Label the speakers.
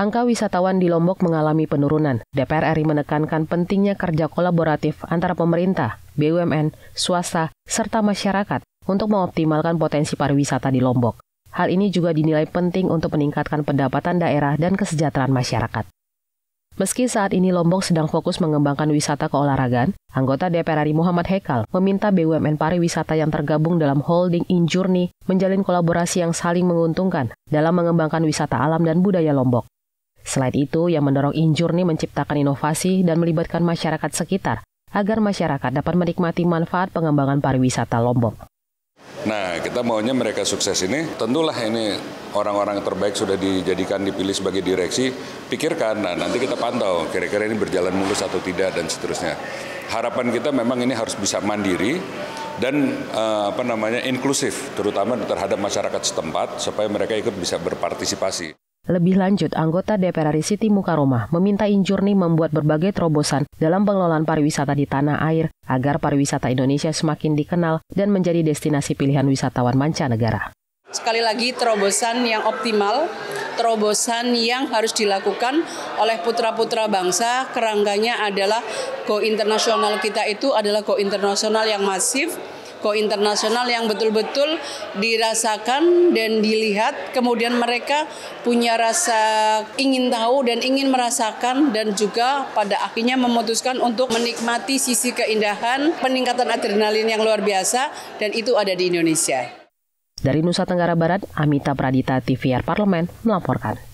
Speaker 1: angka wisatawan di Lombok mengalami penurunan. DPR RI menekankan pentingnya kerja kolaboratif antara pemerintah, BUMN, swasta, serta masyarakat untuk mengoptimalkan potensi pariwisata di Lombok. Hal ini juga dinilai penting untuk meningkatkan pendapatan daerah dan kesejahteraan masyarakat. Meski saat ini Lombok sedang fokus mengembangkan wisata keolahragaan, anggota DPR RI Muhammad Hekal meminta BUMN pariwisata yang tergabung dalam holding Injurni menjalin kolaborasi yang saling menguntungkan dalam mengembangkan wisata alam dan budaya Lombok. Selain itu, yang mendorong Injur menciptakan inovasi dan melibatkan masyarakat sekitar agar masyarakat dapat menikmati manfaat pengembangan pariwisata Lombok.
Speaker 2: Nah, kita maunya mereka sukses ini, tentulah ini orang-orang terbaik sudah dijadikan dipilih sebagai direksi, pikirkan, nah nanti kita pantau kira-kira ini berjalan mulus atau tidak dan seterusnya. Harapan kita memang ini harus bisa mandiri dan eh, apa namanya inklusif, terutama terhadap masyarakat setempat supaya mereka ikut bisa berpartisipasi.
Speaker 1: Lebih lanjut, anggota DPR RI Siti Mukaroma meminta Injurni membuat berbagai terobosan dalam pengelolaan pariwisata di tanah air agar pariwisata Indonesia semakin dikenal dan menjadi destinasi pilihan wisatawan mancanegara.
Speaker 3: Sekali lagi terobosan yang optimal, terobosan yang harus dilakukan oleh putra-putra bangsa, kerangganya adalah go internasional kita itu adalah go internasional yang masif, ko internasional yang betul-betul dirasakan dan dilihat kemudian mereka punya rasa ingin tahu dan ingin merasakan dan juga pada akhirnya memutuskan untuk menikmati sisi keindahan peningkatan adrenalin yang luar biasa dan itu ada di Indonesia.
Speaker 1: Dari Nusa Tenggara Barat, Amita Pradita TVR Parlemen melaporkan.